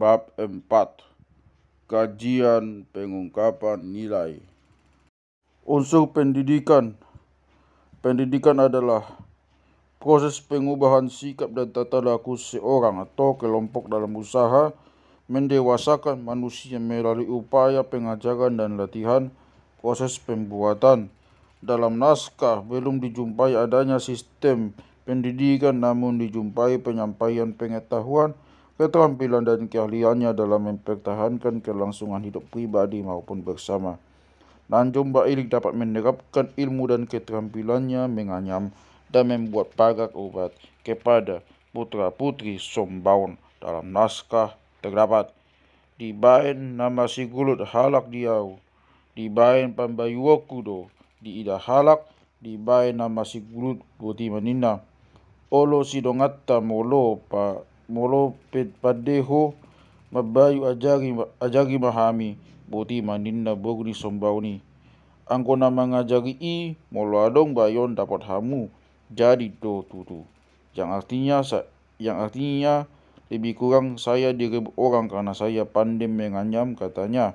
Bab 4 Kajian Pengungkapan Nilai Unsur pendidikan Pendidikan adalah proses pengubahan sikap dan tata laku seorang atau kelompok dalam usaha mendewasakan manusia melalui upaya pengajaran dan latihan proses pembuatan. Dalam naskah belum dijumpai adanya sistem pendidikan namun dijumpai penyampaian pengetahuan keterampilan dan keahliannya dalam mempertahankan kelangsungan hidup pribadi maupun bersama. Nanjung Bailik dapat menerapkan ilmu dan keterampilannya menganyam dan membuat pagar obat kepada putra-putri Sombaun dalam naskah terdapat. Di bain nama si Sigulut Halak Diau, di bain Pambayuo Kudo, di Ida Halak, di bain nama Sigulut Guti Manina. Olo Sidongatta Molo Pa molo pet padde ho mabbayu ajagi ajagi mahami boti maninna bogni sombauni angkona mangajagi i molo adong bayon dapat hamu jadi do tutu yang artinya yang artinya lebih kurang saya direbut orang karena saya pandem menganyam katanya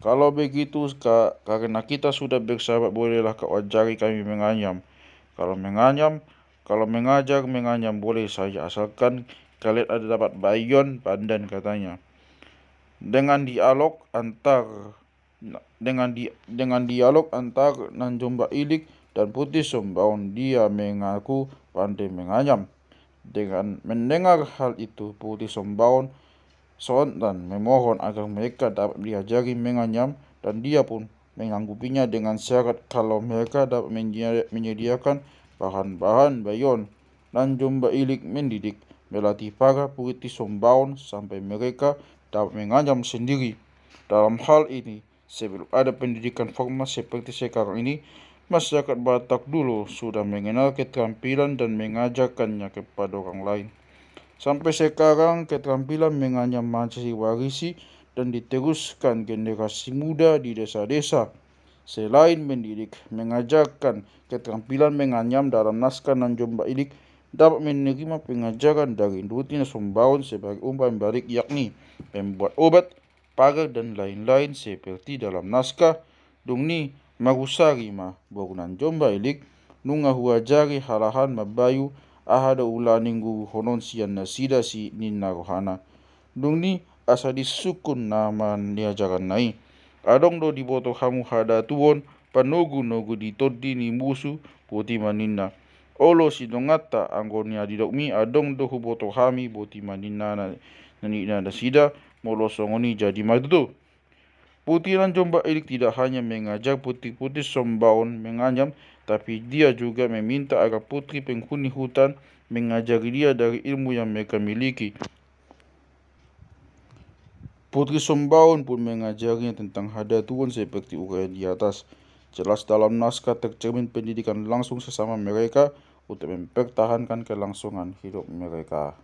kalau begitu kak, karena kita sudah bersahabat bolehlah kau ajari kami menganyam kalau menganyam kalau mengajar menganyam boleh saja asalkan kalian ada dapat Bayon Pandan katanya. Dengan dialog antar dengan di, dengan dialog antar Nanjumba Ilik dan Putih Sombaun dia mengaku pandai menganyam. Dengan mendengar hal itu Putih Sombaun sontan memohon agar mereka dapat diajari menganyam dan dia pun menganggupinya dengan syarat kalau mereka dapat menyediakan bahan-bahan bayon dan jumba ilik mendidik melatih para putih sombong sampai mereka dapat menganyam sendiri. Dalam hal ini, sebelum ada pendidikan formal seperti sekarang ini, masyarakat Batak dulu sudah mengenal keterampilan dan mengajarkannya kepada orang lain. Sampai sekarang, keterampilan menganyam masih warisi dan diteruskan generasi muda di desa-desa. Selain mendidik, mengajarkan keterampilan menganyam dalam naskah Nanjomba Ilik, dapat menerima pengajaran dari rutin sumbawan sebagai umpan balik yakni pembuat obat, pagar dan lain-lain seperti dalam naskah Dungni Magusari ma Bogunan Jomba ilik nunga huajari halahan mabayu ahada ulaning guru honon sian nasida si ninna rohana Dungni asa disukun nama niajaran nai adong do diboto hamu hada tuwon panogu nogu ditoddi ni musu puti manina olo si dongata angonia di dokmi adong dohu boto hami boti manina na nina da sida molo songoni jadi magdudu. Putiran Jomba Ilik tidak hanya mengajak putih-putih Sombaun menganyam, tapi dia juga meminta agar putri penghuni hutan mengajari dia dari ilmu yang mereka miliki. Putri Sombaun pun mengajarinya tentang hada Tuhan seperti uraian di atas jelas dalam naskah tercermin pendidikan langsung sesama mereka untuk mempertahankan kelangsungan hidup mereka.